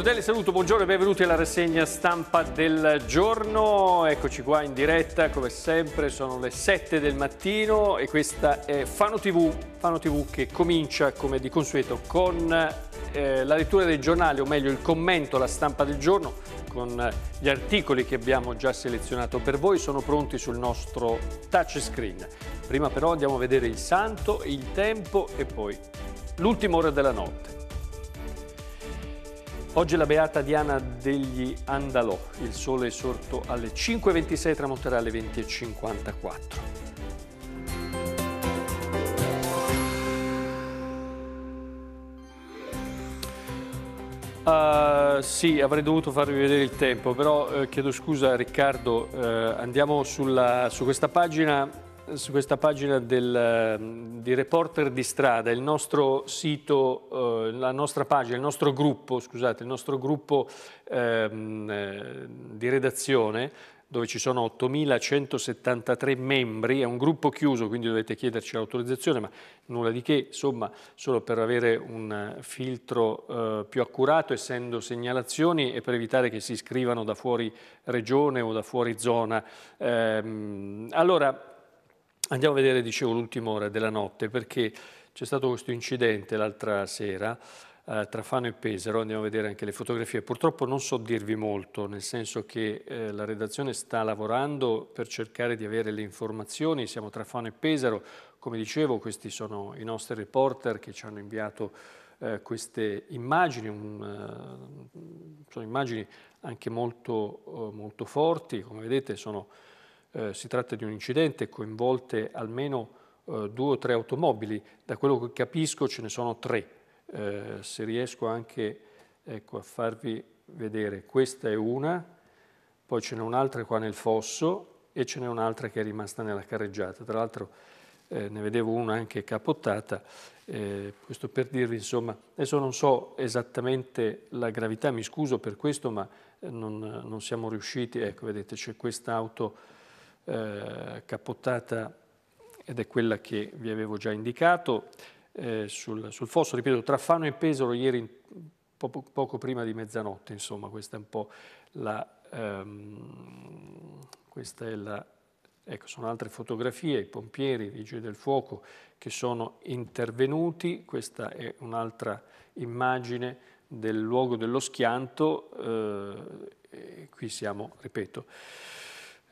cordiale saluto, buongiorno e benvenuti alla rassegna stampa del giorno. Eccoci qua in diretta, come sempre, sono le 7 del mattino e questa è Fano TV, Fano TV che comincia come di consueto con eh, la lettura dei giornali, o meglio il commento alla stampa del giorno, con eh, gli articoli che abbiamo già selezionato per voi, sono pronti sul nostro touchscreen. Prima però andiamo a vedere il santo, il tempo e poi l'ultima ora della notte. Oggi la beata Diana degli Andalò, il sole è sorto alle 5.26, tramonterà alle 20.54. Uh, ah, sì, avrei dovuto farvi vedere il tempo, però eh, chiedo scusa Riccardo, eh, andiamo sulla, su questa pagina su questa pagina del, ehm, di Reporter di Strada, il nostro sito, eh, la nostra pagina, il nostro gruppo, scusate, il nostro gruppo ehm, eh, di redazione dove ci sono 8.173 membri, è un gruppo chiuso, quindi dovete chiederci l'autorizzazione, ma nulla di che, insomma, solo per avere un filtro eh, più accurato, essendo segnalazioni e per evitare che si iscrivano da fuori regione o da fuori zona. Ehm, allora, Andiamo a vedere, dicevo, l'ultima ora della notte perché c'è stato questo incidente l'altra sera eh, tra Fano e Pesaro, andiamo a vedere anche le fotografie. Purtroppo non so dirvi molto, nel senso che eh, la redazione sta lavorando per cercare di avere le informazioni, siamo tra Fano e Pesaro, come dicevo questi sono i nostri reporter che ci hanno inviato eh, queste immagini, un, eh, sono immagini anche molto, eh, molto forti, come vedete sono eh, si tratta di un incidente coinvolte almeno eh, due o tre automobili, da quello che capisco ce ne sono tre. Eh, se riesco anche ecco, a farvi vedere, questa è una, poi ce n'è un'altra qua nel fosso e ce n'è un'altra che è rimasta nella carreggiata. Tra l'altro eh, ne vedevo una anche capottata, eh, questo per dirvi insomma, adesso non so esattamente la gravità, mi scuso per questo, ma non, non siamo riusciti, ecco vedete c'è quest'auto auto eh, capottata, ed è quella che vi avevo già indicato, eh, sul, sul, fosso, ripeto, tra Fano e Pesaro ieri poco, poco prima di mezzanotte, insomma, questa è un po' la... Ehm, questa è la Ecco, sono altre fotografie, i pompieri, i vigili del fuoco che sono intervenuti. Questa è un'altra immagine del luogo dello schianto. Eh, qui siamo, ripeto,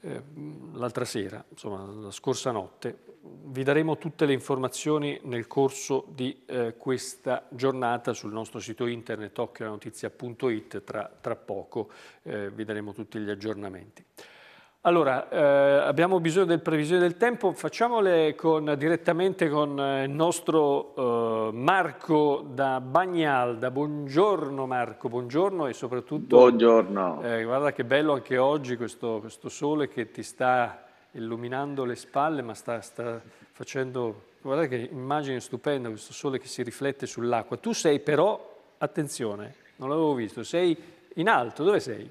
Ehm, l'altra sera, insomma la scorsa notte. Vi daremo tutte le informazioni nel corso di eh, questa giornata sul nostro sito internet occhiolanotizia.it tra, tra poco eh, vi daremo tutti gli aggiornamenti. Allora, eh, abbiamo bisogno del previsioni del tempo, facciamole con, direttamente con eh, il nostro eh, Marco da Bagnalda. Buongiorno Marco, buongiorno e soprattutto... Buongiorno. Eh, guarda che bello anche oggi questo, questo, sole che ti sta illuminando le spalle, ma sta, sta facendo... Guarda che immagine stupenda, questo sole che si riflette sull'acqua. Tu sei però, attenzione, non l'avevo visto, sei in alto, dove sei?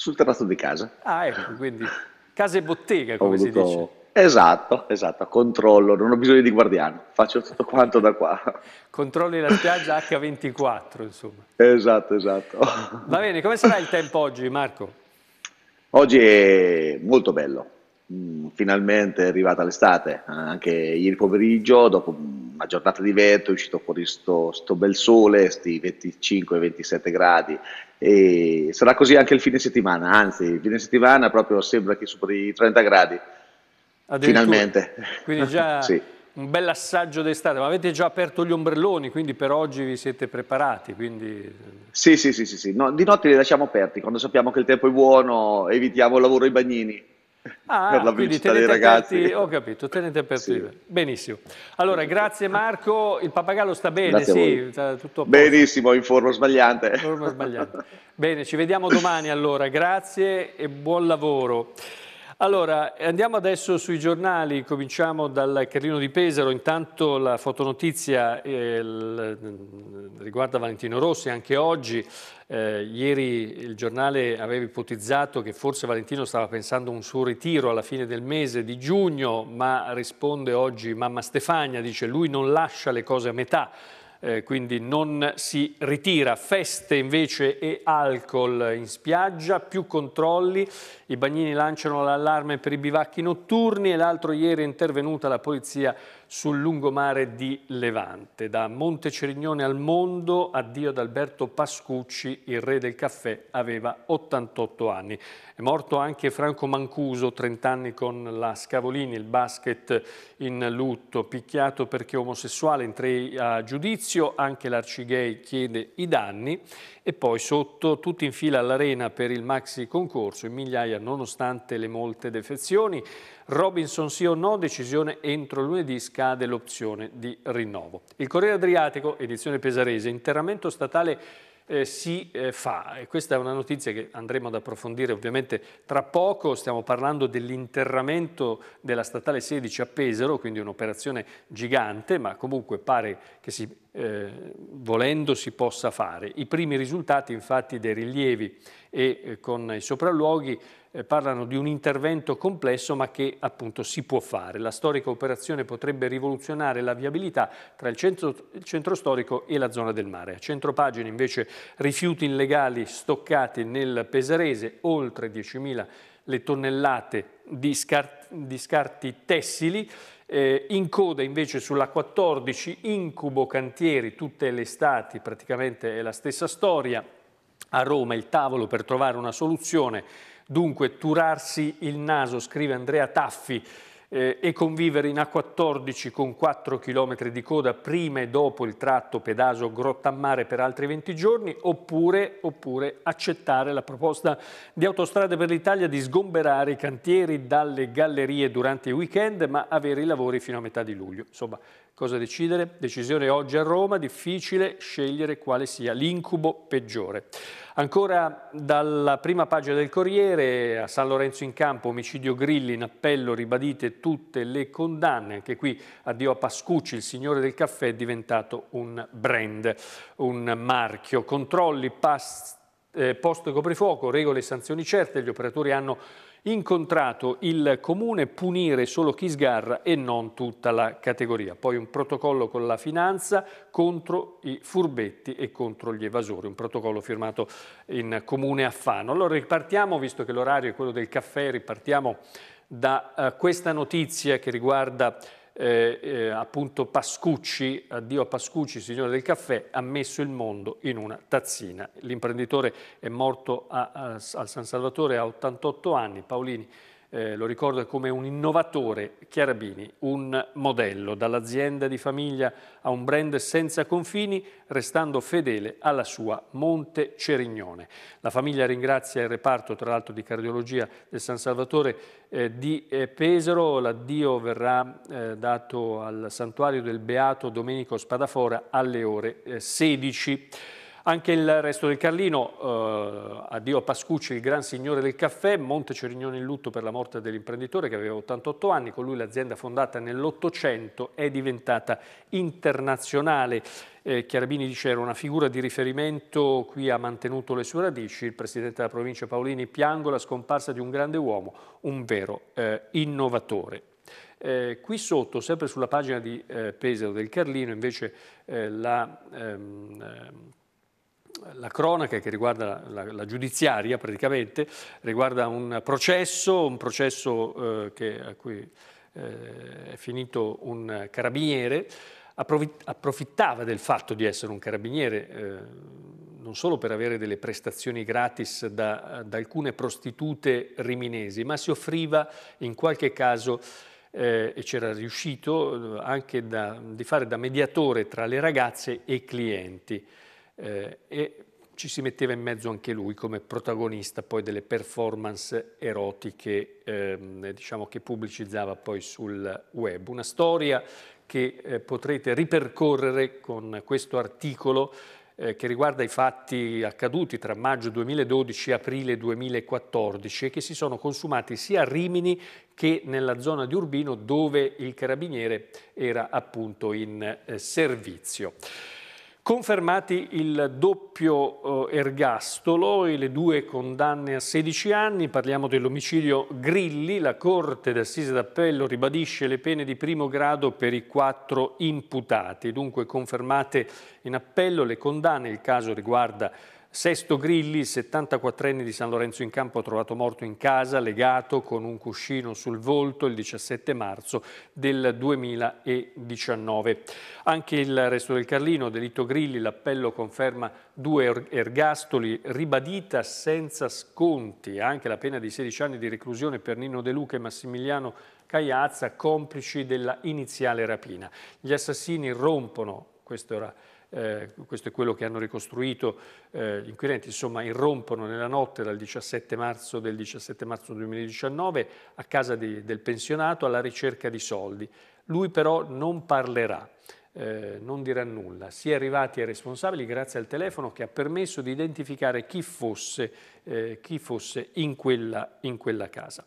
sul terrazzo di casa. Ah, ecco, quindi casa e bottega, come voluto... si dice. Esatto, esatto, controllo, non ho bisogno di guardiano, faccio tutto quanto da qua. Controlli la spiaggia H24, insomma. Esatto, esatto. Va bene, come sarà il tempo oggi, Marco? Oggi è molto bello, mm, finalmente è arrivata l'estate, anche ieri pomeriggio, dopo una giornata di vento, è uscito fuori sto, sto bel sole, sti 25-27 gradi e sarà così anche il fine settimana, anzi il fine settimana proprio sembra che superi i 30 gradi, finalmente. Quindi già sì. un bel assaggio d'estate, ma avete già aperto gli ombrelloni, quindi per oggi vi siete preparati? Quindi... Sì, sì, sì, sì, sì. No, di notte li lasciamo aperti, quando sappiamo che il tempo è buono evitiamo il lavoro ai bagnini. Ah, per la vincita dei ragazzi. Aperti, ho capito, tenete aperti. Sì. Benissimo. Allora, grazie Marco, il pappagallo sta bene, sì, sta tutto Benissimo, in forma sbagliante. Forma sbagliante. bene, ci vediamo domani allora, grazie e buon lavoro. Allora, andiamo adesso sui giornali, cominciamo dal Carlino di Pesaro, intanto la fotonotizia eh, mm, riguarda Valentino Rossi anche oggi, eh, ieri il giornale aveva ipotizzato che forse Valentino stava pensando un suo ritiro alla fine del mese di giugno, ma risponde oggi mamma Stefania, dice lui non lascia le cose a metà, eh, quindi non si ritira. Feste invece e alcol in spiaggia, più controlli, i bagnini lanciano l'allarme per i bivacchi notturni e l'altro ieri è intervenuta la polizia sul lungomare di Levante. Da Monte Cerignone al mondo, addio ad Alberto Pascucci, il re del caffè, aveva 88 anni. È morto anche Franco Mancuso, 30 anni con la Scavolini, il basket in lutto, picchiato perché omosessuale in tre a giudizio giudizio, anche l'Arcigay chiede i danni e poi sotto tutti in fila all'arena per il maxi concorso in migliaia nonostante le molte defezioni. Robinson sì o no, decisione entro lunedì scade l'opzione di rinnovo. Il Corriere Adriatico, edizione pesarese, interramento statale eh, si eh, fa. E questa è una notizia che andremo ad approfondire ovviamente tra poco. Stiamo parlando dell'interramento della statale 16 a Pesaro, quindi un'operazione gigante, ma comunque pare che si eh, volendo si possa fare. I primi risultati infatti dei rilievi e eh, con i sopralluoghi eh, parlano di un intervento complesso ma che appunto si può fare. La storica operazione potrebbe rivoluzionare la viabilità tra il centro, il centro storico e la zona del mare. A centropagina invece rifiuti illegali stoccati nel Pesarese, oltre 10.000 le tonnellate di, scar di scarti tessili eh, in coda invece sulla 14 Incubo Cantieri, tutte le estati praticamente è la stessa storia. A Roma il tavolo per trovare una soluzione, dunque turarsi il naso, scrive Andrea Taffi, eh, e convivere in A14 con 4 km di coda prima e dopo il tratto Pedaso-Grottammare per altri 20 giorni oppure, oppure accettare la proposta di Autostrade per l'Italia di sgomberare i cantieri dalle gallerie durante i weekend ma avere i lavori fino a metà di luglio. Insomma, Cosa decidere? Decisione oggi a Roma, difficile scegliere quale sia l'incubo peggiore. Ancora dalla prima pagina del Corriere, a San Lorenzo in campo, omicidio Grilli, in appello ribadite tutte le condanne. Anche qui addio a Pascucci, il signore del caffè è diventato un brand, un marchio. Controlli, past eh, post coprifuoco, regole e sanzioni certe, gli operatori hanno incontrato il comune, punire solo chi sgarra e non tutta la categoria. Poi un protocollo con la finanza contro i furbetti e contro gli evasori, un protocollo firmato in comune a Fano. Allora ripartiamo, visto che l'orario è quello del caffè, ripartiamo da eh, questa notizia che riguarda eh, eh, appunto Pascucci, addio a Pascucci, signore del caffè, ha messo il mondo in una tazzina. L'imprenditore è morto a, a, al San Salvatore a 88 anni, Paolini eh, lo ricordo come un innovatore, Chiarabini, un modello, dall'azienda di famiglia a un brand senza confini, restando fedele alla sua Monte Cerignone. La famiglia ringrazia il reparto, tra l'altro, di cardiologia del San Salvatore eh, di eh, Pesaro, l'addio verrà eh, dato al santuario del Beato Domenico Spadafora alle ore 16. Eh, anche il resto del Carlino, eh, addio a Pascucci, il gran signore del caffè, Monte Cerignone in lutto per la morte dell'imprenditore che aveva 88 anni, con lui l'azienda fondata nell'Ottocento è diventata internazionale. Eh, Chiarabini dice era una figura di riferimento, qui ha mantenuto le sue radici, il presidente della provincia Paolini piango la scomparsa di un grande uomo, un vero eh, innovatore. Eh, qui sotto, sempre sulla pagina di eh, Pesaro del Carlino, invece eh, la... Ehm, la cronaca che riguarda la, la, la, giudiziaria praticamente, riguarda un processo, un processo eh, che, a cui eh, è finito un carabiniere, approfittava del fatto di essere un carabiniere, eh, non solo per avere delle prestazioni gratis da, da, alcune prostitute riminesi, ma si offriva in qualche caso eh, e c'era riuscito eh, anche da, di fare da mediatore tra le ragazze e i clienti eh, e ci si metteva in mezzo anche lui come protagonista poi delle performance erotiche ehm, diciamo che pubblicizzava poi sul web. Una storia che eh, potrete ripercorrere con questo articolo eh, che riguarda i fatti accaduti tra maggio 2012 e aprile 2014 e che si sono consumati sia a Rimini che nella zona di Urbino dove il carabiniere era appunto in eh, servizio. Confermati il doppio eh, ergastolo e le due condanne a 16 anni, parliamo dell'omicidio Grilli, la Corte d'Assise d'Appello ribadisce le pene di primo grado per i quattro imputati, dunque confermate in appello le condanne, il caso riguarda Sesto Grilli, 74enne di San Lorenzo in Campo, trovato morto in casa, legato con un cuscino sul volto il 17 marzo del 2019. Anche il resto del Carlino, delitto Grilli, l'appello conferma due er-, ergastoli, ribadita senza sconti, anche la pena di 16 anni di reclusione per Nino De Luca e Massimiliano Cagliazza, complici della iniziale rapina. Gli assassini rompono, questo era eh, questo è quello che hanno ricostruito eh, gli inquirenti, insomma irrompono nella notte dal 17 marzo del 17 marzo 2019 a casa di, del pensionato alla ricerca di soldi. Lui però non parlerà. Eh, non dirà nulla. Si è arrivati ai responsabili grazie al telefono che ha permesso di identificare chi fosse, eh, chi fosse in, quella, in quella casa.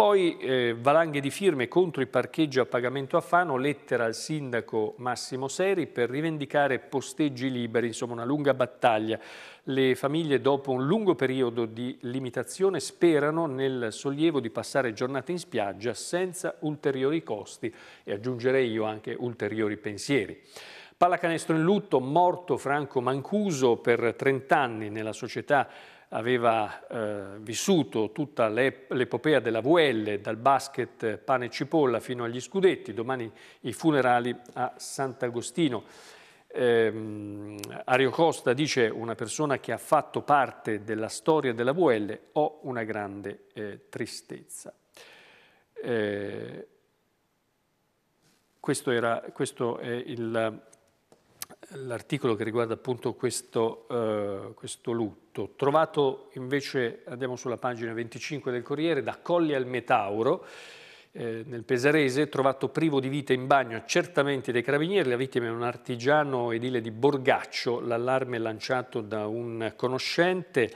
Poi eh, valanghe di firme contro il parcheggio a pagamento a Fano, lettera al sindaco Massimo Seri per rivendicare posteggi liberi, insomma una lunga battaglia. Le famiglie dopo un lungo periodo di limitazione sperano nel sollievo di passare giornate in spiaggia senza ulteriori costi e aggiungerei io anche ulteriori pensieri. Pallacanestro in lutto, morto Franco Mancuso per 30 anni nella società aveva eh, vissuto tutta l'epopea della VL, dal basket pane e cipolla fino agli scudetti, domani i funerali a Sant'Agostino. Eh, Ario Costa dice una persona che ha fatto parte della storia della VL, ho una grande eh, tristezza. Eh, questo, era, questo è il l'articolo che riguarda appunto questo, eh, questo, lutto. Trovato invece, andiamo sulla pagina 25 del Corriere, da Colli al Metauro, eh, nel Pesarese, trovato privo di vita in bagno accertamenti dei carabinieri, la vittima è un artigiano edile di Borgaccio, l'allarme lanciato da un conoscente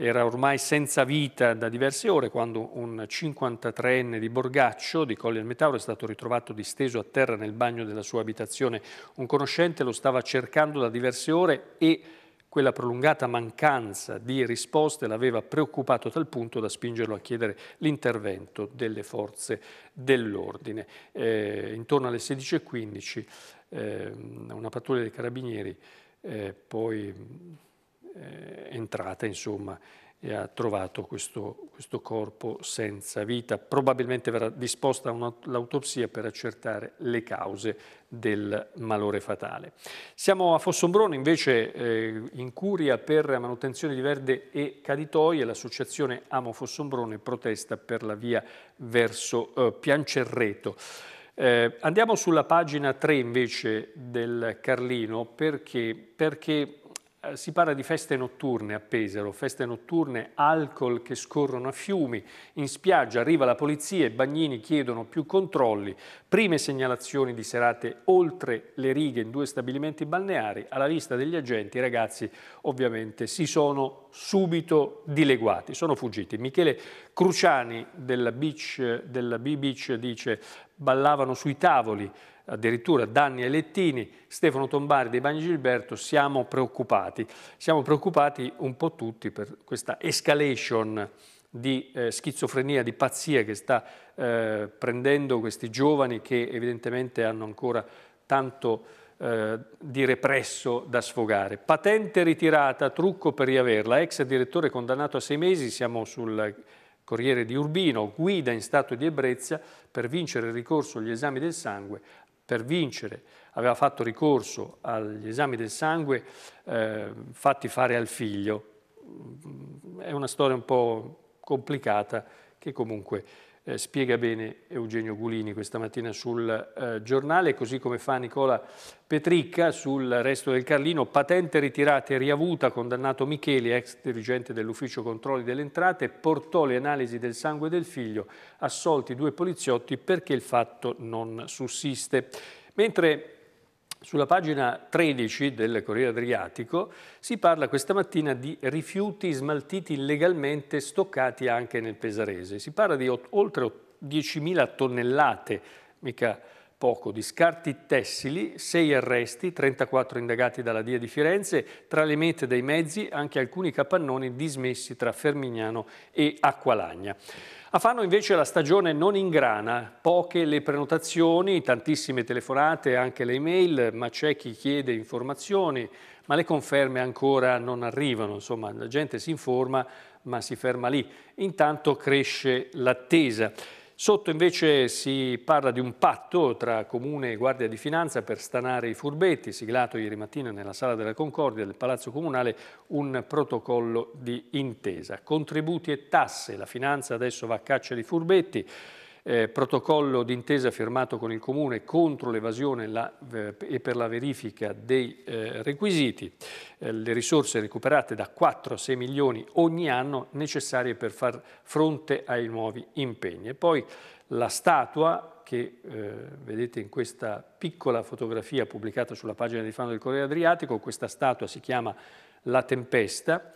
era ormai senza vita da diverse ore quando un 53enne di Borgaccio, di Colli al Metauro, è stato ritrovato disteso a terra nel bagno della sua abitazione. Un conoscente lo stava cercando da diverse ore e quella prolungata mancanza di risposte l'aveva preoccupato a tal punto da spingerlo a chiedere l'intervento delle forze dell'ordine. Eh, intorno alle 16.15 eh, una pattuglia dei carabinieri eh, poi eh, entrata, insomma, e ha trovato questo, questo, corpo senza vita. Probabilmente verrà disposta l'autopsia per accertare le cause del malore fatale. Siamo a Fossombrone invece eh, in curia per manutenzione di verde e caditoie. L'associazione Amo Fossombrone protesta per la via verso eh, Piancerreto. Eh, andiamo sulla pagina 3 invece del Carlino perché, perché eh, si parla di feste notturne a Pesaro, feste notturne, alcol che scorrono a fiumi, in spiaggia arriva la polizia e bagnini chiedono più controlli, prime segnalazioni di serate oltre le righe in due stabilimenti balneari, alla vista degli agenti i ragazzi ovviamente si sono subito dileguati, sono fuggiti. Michele Cruciani della, beach, della B-Beach dice ballavano sui tavoli, addirittura danni ai lettini, Stefano Tombari dei Bagni Gilberto, siamo preoccupati. Siamo preoccupati un po' tutti per questa escalation di eh, schizofrenia, di pazzia che sta eh, prendendo questi giovani che evidentemente hanno ancora tanto eh, di represso da sfogare. Patente ritirata, trucco per riaverla, ex direttore condannato a sei mesi, siamo sul Corriere di Urbino, guida in stato di ebbrezza per vincere il ricorso agli esami del sangue, per vincere aveva fatto ricorso agli esami del sangue eh, fatti fare al figlio. Mm, è una storia un po' complicata che comunque eh, spiega bene Eugenio Gulini questa mattina sul eh, giornale, così come fa Nicola Petricca sul resto del Carlino, patente ritirata e riavuta, condannato Micheli, ex dirigente dell'ufficio controlli delle entrate, portò le analisi del sangue del figlio, assolti due poliziotti perché il fatto non sussiste. Mentre sulla pagina 13 del Corriere Adriatico si parla questa mattina di rifiuti smaltiti illegalmente stoccati anche nel Pesarese. Si parla di oltre 10.000 tonnellate, mica poco, di scarti tessili, 6 arresti, 34 indagati dalla DIA di Firenze, tra le mete dei mezzi anche alcuni capannoni dismessi tra Fermignano e Acqualagna. A Fano invece la stagione non ingrana, poche le prenotazioni, tantissime telefonate, anche le email, ma c'è chi chiede informazioni, ma le conferme ancora non arrivano, insomma la gente si informa ma si ferma lì. Intanto cresce l'attesa. Sotto invece si parla di un patto tra Comune e Guardia di Finanza per stanare i furbetti, siglato ieri mattina nella Sala della Concordia del Palazzo Comunale un protocollo di intesa. Contributi e tasse, la finanza adesso va a caccia di furbetti, eh, protocollo d'intesa firmato con il Comune contro l'evasione eh, e per la verifica dei eh, requisiti, eh, le risorse recuperate da 4 a 6 milioni ogni anno necessarie per far fronte ai nuovi impegni. E poi la statua che eh, vedete in questa piccola fotografia pubblicata sulla pagina di Fano del Corriere Adriatico, questa statua si chiama La Tempesta,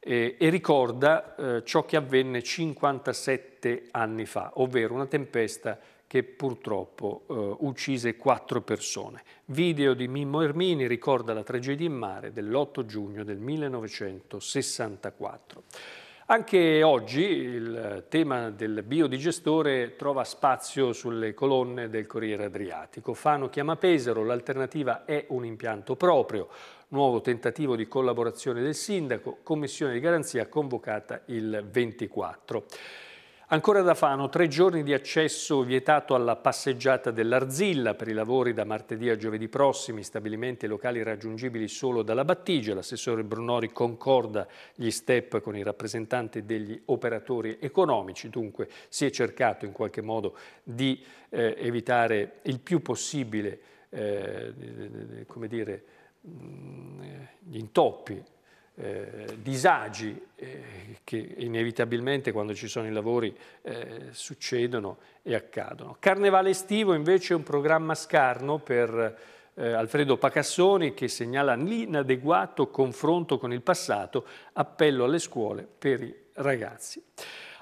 eh, e ricorda eh, ciò che avvenne 57 anni fa, ovvero una tempesta che purtroppo eh, uccise quattro persone. Video di Mimmo Ermini ricorda la tragedia in mare dell'8 giugno del 1964. Anche oggi il tema del biodigestore trova spazio sulle colonne del Corriere Adriatico. Fano chiama Pesaro, l'alternativa è un impianto proprio nuovo tentativo di collaborazione del sindaco, commissione di garanzia convocata il 24. Ancora da Fano, tre giorni di accesso vietato alla passeggiata dell'Arzilla per i lavori da martedì a giovedì prossimi, stabilimenti e locali raggiungibili solo dalla battigia. L'assessore Brunori concorda gli step con i rappresentanti degli operatori economici, dunque si è cercato in qualche modo di eh, evitare il più possibile eh, come dire, Mm, eh, gli intoppi, eh, disagi eh, che inevitabilmente quando ci sono i lavori eh, succedono e accadono. Carnevale estivo invece è un programma scarno per eh, Alfredo Pacassoni che segnala l'inadeguato confronto con il passato, appello alle scuole per i ragazzi.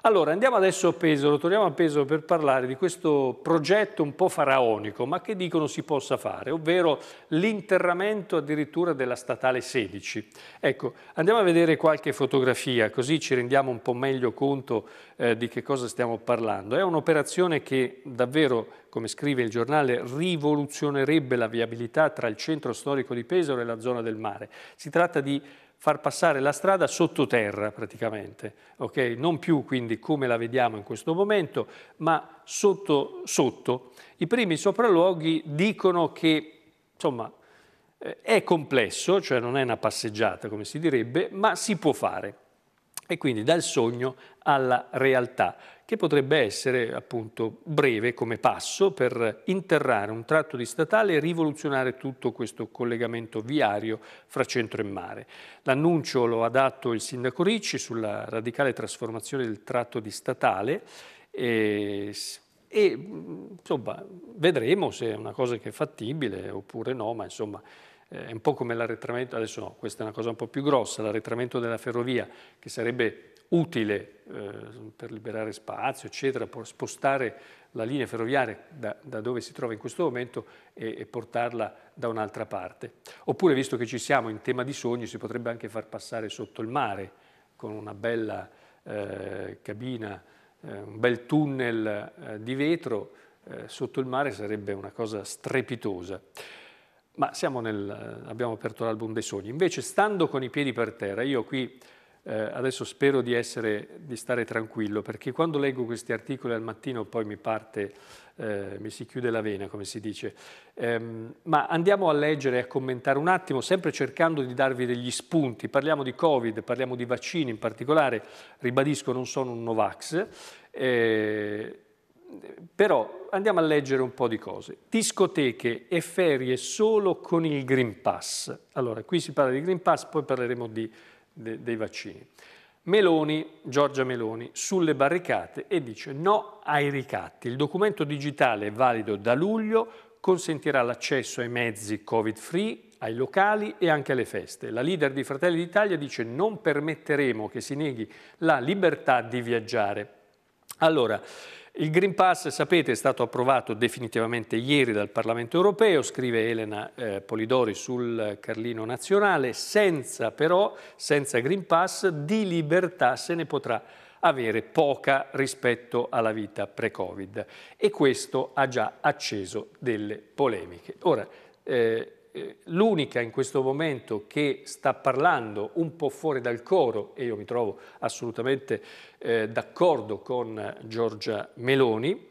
Allora, andiamo adesso a Pesaro, torniamo a Pesaro per parlare di questo progetto un po' faraonico, ma che dicono si possa fare, ovvero l'interramento addirittura della statale 16. Ecco, andiamo a vedere qualche fotografia, così ci rendiamo un po' meglio conto eh, di che cosa stiamo parlando. È un'operazione che davvero come scrive il giornale, rivoluzionerebbe la viabilità tra il centro storico di Pesaro e la zona del mare. Si tratta di far passare la strada sottoterra praticamente, okay? non più quindi come la vediamo in questo momento, ma sotto sotto. I primi sopralluoghi dicono che insomma, eh, è complesso, cioè non è una passeggiata come si direbbe, ma si può fare. E quindi dal sogno alla realtà che potrebbe essere appunto breve come passo per interrare un tratto di statale e rivoluzionare tutto questo collegamento viario fra centro e mare. L'annuncio lo ha dato il sindaco Ricci sulla radicale trasformazione del tratto di statale e e insomma vedremo se è una cosa che è fattibile oppure no, ma insomma eh, è un po' come l'arretramento, adesso no, questa è una cosa un po' più grossa, l'arretramento della ferrovia che sarebbe utile eh, per liberare spazio, eccetera, spostare la linea ferroviaria da, da, dove si trova in questo momento e, e portarla da un'altra parte. Oppure, visto che ci siamo in tema di sogni, si potrebbe anche far passare sotto il mare con una bella eh, cabina, eh, un bel tunnel eh, di vetro eh, sotto il mare sarebbe una cosa strepitosa. Ma siamo nel, abbiamo aperto l'album dei sogni. Invece, stando con i piedi per terra, io qui eh, adesso spero di, essere, di, stare tranquillo perché quando leggo questi articoli al mattino poi mi parte, eh, mi si chiude la vena come si dice. Ehm, ma andiamo a leggere e a commentare un attimo, sempre cercando di darvi degli spunti. Parliamo di Covid, parliamo di vaccini in particolare, ribadisco non sono un Novax, eh, però andiamo a leggere un po' di cose. Discoteche e ferie solo con il Green Pass. Allora, qui si parla di Green Pass, poi parleremo di de, dei vaccini. Meloni, Giorgia Meloni, sulle barricate e dice no ai ricatti. Il documento digitale valido da luglio consentirà l'accesso ai mezzi covid-free, ai locali e anche alle feste. La leader di Fratelli d'Italia dice non permetteremo che si neghi la libertà di viaggiare. Allora, il Green Pass, sapete, è stato approvato definitivamente ieri dal Parlamento europeo, scrive Elena eh, Polidori sul Carlino Nazionale, senza però, senza Green Pass, di libertà se ne potrà avere poca rispetto alla vita pre-Covid e questo ha già acceso delle polemiche. Ora, eh, eh, l'unica in questo momento che sta parlando un po' fuori dal coro, e io mi trovo assolutamente eh, d'accordo con Giorgia Meloni,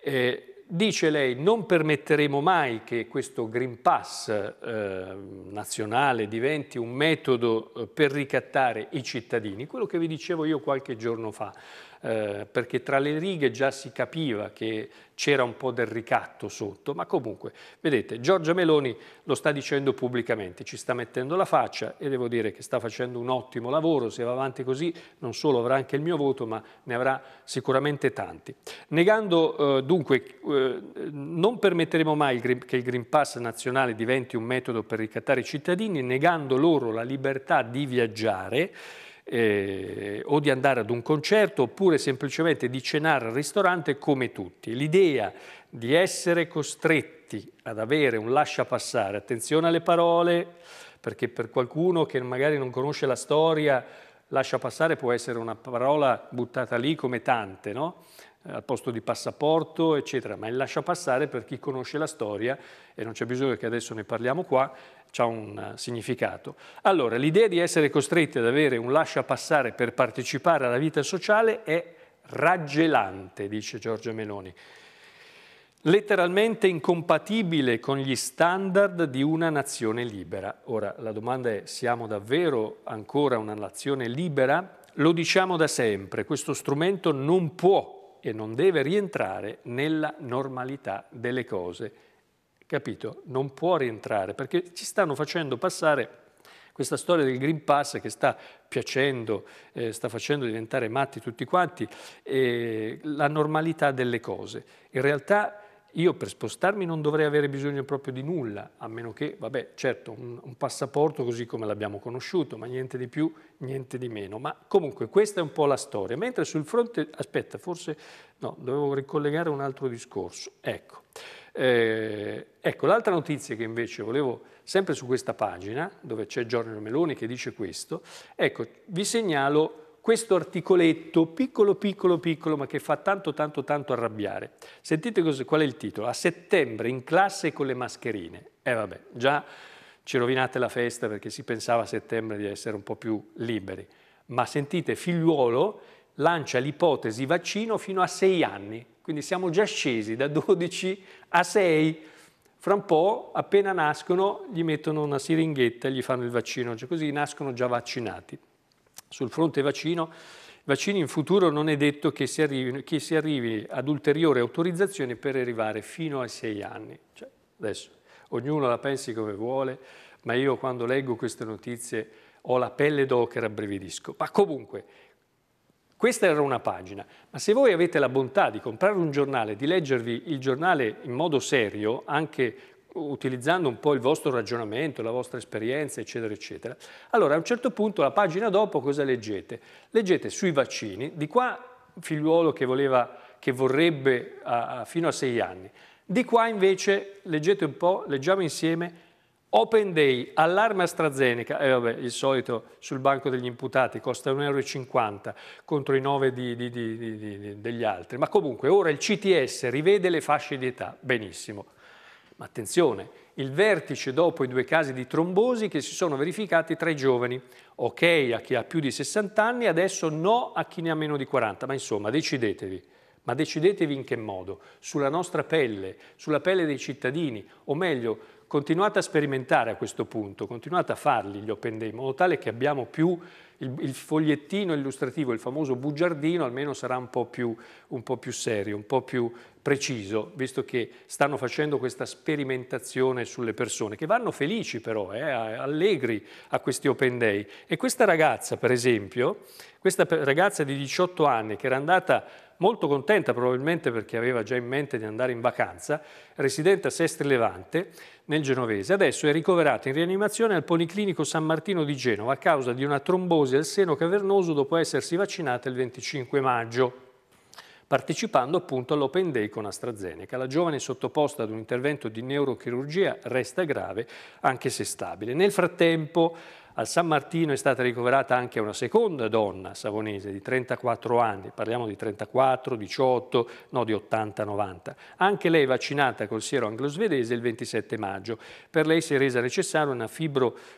eh, dice lei non permetteremo mai che questo Green Pass eh, nazionale diventi un metodo eh, per ricattare i cittadini, quello che vi dicevo io qualche giorno fa eh, perché tra le righe già si capiva che c'era un po' del ricatto sotto, ma comunque, vedete, Giorgia Meloni lo sta dicendo pubblicamente, ci sta mettendo la faccia e devo dire che sta facendo un ottimo lavoro, se va avanti così non solo avrà anche il mio voto, ma ne avrà sicuramente tanti. Negando eh, dunque, eh, non permetteremo mai il green, che il Green Pass nazionale diventi un metodo per ricattare i cittadini, negando loro la libertà di viaggiare, eh, o di andare ad un concerto oppure semplicemente di cenare al ristorante come tutti. L'idea di essere costretti ad avere un lascia passare, attenzione alle parole, perché per qualcuno che magari non conosce la storia, lascia passare può essere una parola buttata lì come tante, no? Eh, al posto di passaporto, eccetera, ma il lascia passare per chi conosce la storia e non c'è bisogno che adesso ne parliamo qua, ha un eh, significato. Allora, l'idea di essere costretti ad avere un lascia passare per partecipare alla vita sociale è raggelante, dice Giorgio Meloni, letteralmente incompatibile con gli standard di una nazione libera. Ora, la domanda è, siamo davvero ancora una nazione libera? Lo diciamo da sempre, questo strumento non può e non deve rientrare nella normalità delle cose. Capito? Non può rientrare perché ci stanno facendo passare questa storia del Green Pass che sta piacendo, eh, sta facendo diventare matti tutti quanti, eh, la normalità delle cose. In realtà io per spostarmi non dovrei avere bisogno proprio di nulla, a meno che, vabbè, certo, un, un passaporto così come l'abbiamo conosciuto, ma niente di più, niente di meno. Ma comunque questa è un po' la storia. Mentre sul fronte, aspetta, forse, no, dovevo ricollegare un altro discorso. Ecco, eh, ecco l'altra notizia che invece volevo, sempre su questa pagina, dove c'è Giorgio Meloni che dice questo, ecco, vi segnalo questo articoletto piccolo piccolo piccolo ma che fa tanto tanto tanto arrabbiare. Sentite cosa, qual è il titolo? A settembre in classe con le mascherine. eh, vabbè, già ci rovinate la festa perché si pensava a settembre di essere un po' più liberi. Ma sentite, figliuolo lancia l'ipotesi vaccino fino a 6 anni, quindi siamo già scesi da 12 a 6. Fra un po', appena nascono, gli mettono una siringhetta e gli fanno il vaccino, cioè così nascono già vaccinati. Sul fronte vaccino, vaccini in futuro non è detto che si, arrivi, che si arrivi ad ulteriori autorizzazioni per arrivare fino ai sei anni. Cioè, adesso, ognuno la pensi come vuole, ma io quando leggo queste notizie ho la pelle d'oca e rabbrividisco. Ma comunque, questa era una pagina, ma se voi avete la bontà di comprare un giornale, di leggervi il giornale in modo serio, anche utilizzando un po' il vostro ragionamento, la vostra esperienza, eccetera, eccetera. Allora, a un certo punto, la pagina dopo, cosa leggete? Leggete sui vaccini, di qua figliuolo che, voleva, che vorrebbe a, a, fino a sei anni, di qua invece, leggete un po', leggiamo insieme, Open Day, allarme AstraZeneca, eh, vabbè, il solito sul banco degli imputati, costa 1,50 euro contro i 9 di, di, di, degli altri, ma comunque ora il CTS rivede le fasce di età, benissimo, ma attenzione, il vertice dopo i due casi di trombosi che si sono verificati tra i giovani. Ok a chi ha più di 60 anni, adesso no a chi ne ha meno di 40. Ma insomma, decidetevi. Ma decidetevi in che modo? Sulla nostra pelle, sulla pelle dei cittadini, o meglio, continuate a sperimentare a questo punto, continuate a farli gli open day, in modo tale che abbiamo più il, il, fogliettino illustrativo, il famoso bugiardino, almeno sarà un po, più, un po' più serio, un po' più preciso, visto che stanno facendo questa sperimentazione sulle persone, che vanno felici però, eh, allegri a questi open day. E questa ragazza, per esempio, questa ragazza di 18 anni che era andata molto contenta probabilmente perché aveva già in mente di andare in vacanza, residente a Sestri Levante, nel genovese. Adesso è ricoverata in rianimazione al Policlinico San Martino di Genova a causa di una trombosi al seno cavernoso dopo essersi vaccinata il 25 maggio partecipando appunto all'Open Day con AstraZeneca. La giovane sottoposta ad un intervento di neurochirurgia resta grave anche se stabile. Nel frattempo al San Martino è stata ricoverata anche una seconda donna savonese di 34 anni, parliamo di 34, 18, no di 80, 90. Anche lei vaccinata col siero anglo-svedese il 27 maggio. Per lei si è resa necessaria una,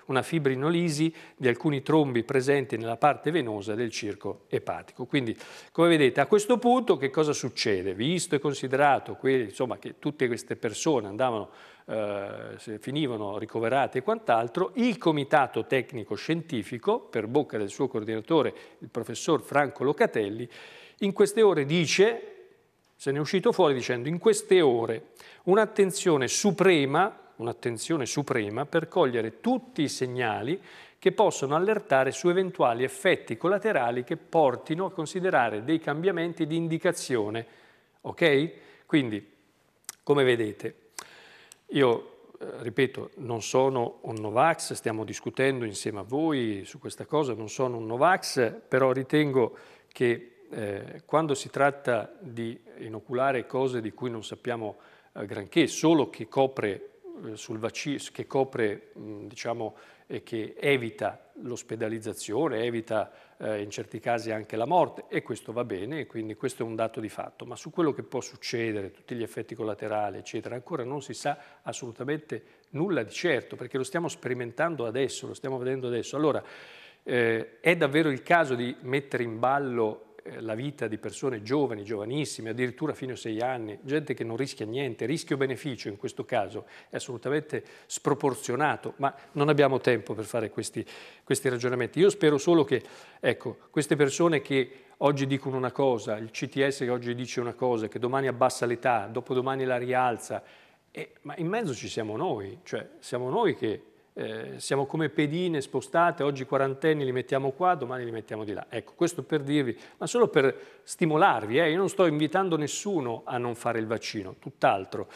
una, fibrinolisi di alcuni trombi presenti nella parte venosa del circo epatico. Quindi, come vedete, a questo punto che cosa succede? Visto e considerato quelli, insomma, che tutte queste persone andavano eh, finivano ricoverate e quant'altro, il comitato tecnico scientifico, per bocca del suo coordinatore, il professor Franco Locatelli, in queste ore dice, se ne è uscito fuori dicendo, in queste ore un'attenzione suprema, un'attenzione suprema per cogliere tutti i segnali che possono allertare su eventuali effetti collaterali che portino a considerare dei cambiamenti di indicazione. Ok? Quindi, come vedete, io eh, ripeto, non sono un Novax, stiamo discutendo insieme a voi su questa cosa, non sono un Novax, però ritengo che eh, quando si tratta di inoculare cose di cui non sappiamo eh, granché, solo che copre, eh, vaccino, che copre mh, diciamo, che evita l'ospedalizzazione, evita eh, in certi casi anche la morte e questo va bene, quindi questo è un dato di fatto, ma su quello che può succedere, tutti gli effetti collaterali, eccetera, ancora non si sa assolutamente nulla di certo, perché lo stiamo sperimentando adesso, lo stiamo vedendo adesso. Allora, eh, è davvero il caso di mettere in ballo eh, la vita di persone giovani, giovanissime, addirittura fino a sei anni, gente che non rischia niente, rischio-beneficio in questo caso è assolutamente sproporzionato, ma non abbiamo tempo per fare questi, questi ragionamenti. Io spero solo che ecco, queste persone che oggi dicono una cosa, il CTS che oggi dice una cosa, che domani abbassa l'età, dopodomani la rialza, e, eh, ma in mezzo ci siamo noi, cioè siamo noi che eh, siamo come pedine spostate, oggi quarantenni li mettiamo qua, domani li mettiamo di là. Ecco, questo per dirvi, ma solo per stimolarvi, eh, io non sto invitando nessuno a non fare il vaccino, tutt'altro.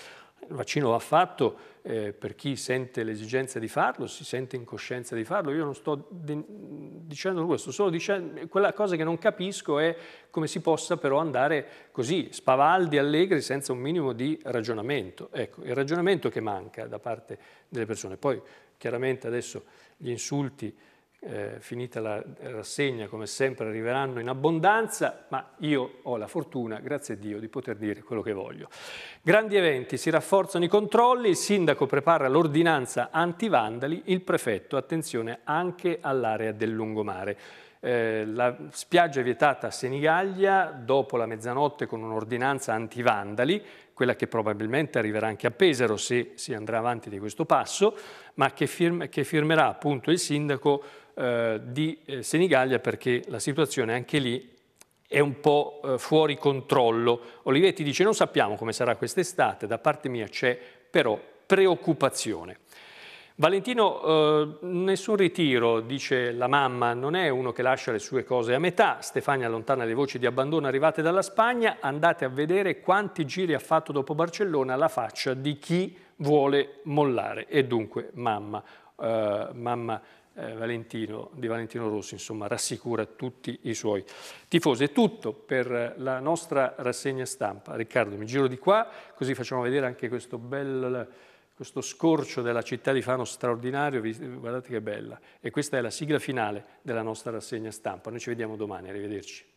Il vaccino va fatto eh, per chi sente l'esigenza di farlo, si sente in coscienza di farlo. Io non sto dicendo nulla, sto solo dicendo quella cosa che non capisco è come si possa però andare così, spavaldi, allegri, senza un minimo di ragionamento. Ecco, il ragionamento che manca da parte delle persone. Poi Chiaramente adesso gli insulti, eh, finita la rassegna, come sempre arriveranno in abbondanza, ma io ho la fortuna, grazie a Dio, di poter dire quello che voglio. Grandi eventi, si rafforzano i controlli, il sindaco prepara l'ordinanza antivandali, il prefetto, attenzione anche all'area del lungomare. Eh, la spiaggia è vietata a Senigallia dopo la mezzanotte con un'ordinanza antivandali, quella che probabilmente arriverà anche a Pesaro se si andrà avanti di questo passo, ma che, firme, che firmerà appunto il sindaco eh, di eh, Senigallia perché la situazione anche lì è un po' eh, fuori controllo. Olivetti dice non sappiamo come sarà quest'estate, da parte mia c'è però preoccupazione. Valentino, eh, nessun ritiro, dice la mamma, non è uno che lascia le sue cose a metà. Stefania allontana le voci di abbandono arrivate dalla Spagna. Andate a vedere quanti giri ha fatto dopo Barcellona la faccia di chi vuole mollare. E dunque mamma, eh, mamma eh, Valentino, di Valentino Rossi, insomma, rassicura tutti i suoi tifosi. È tutto per la nostra rassegna stampa. Riccardo, mi giro di qua, così facciamo vedere anche questo bel questo scorcio della città di Fano straordinario, guardate che bella. E questa è la sigla finale della nostra rassegna stampa. Noi ci vediamo domani, arrivederci.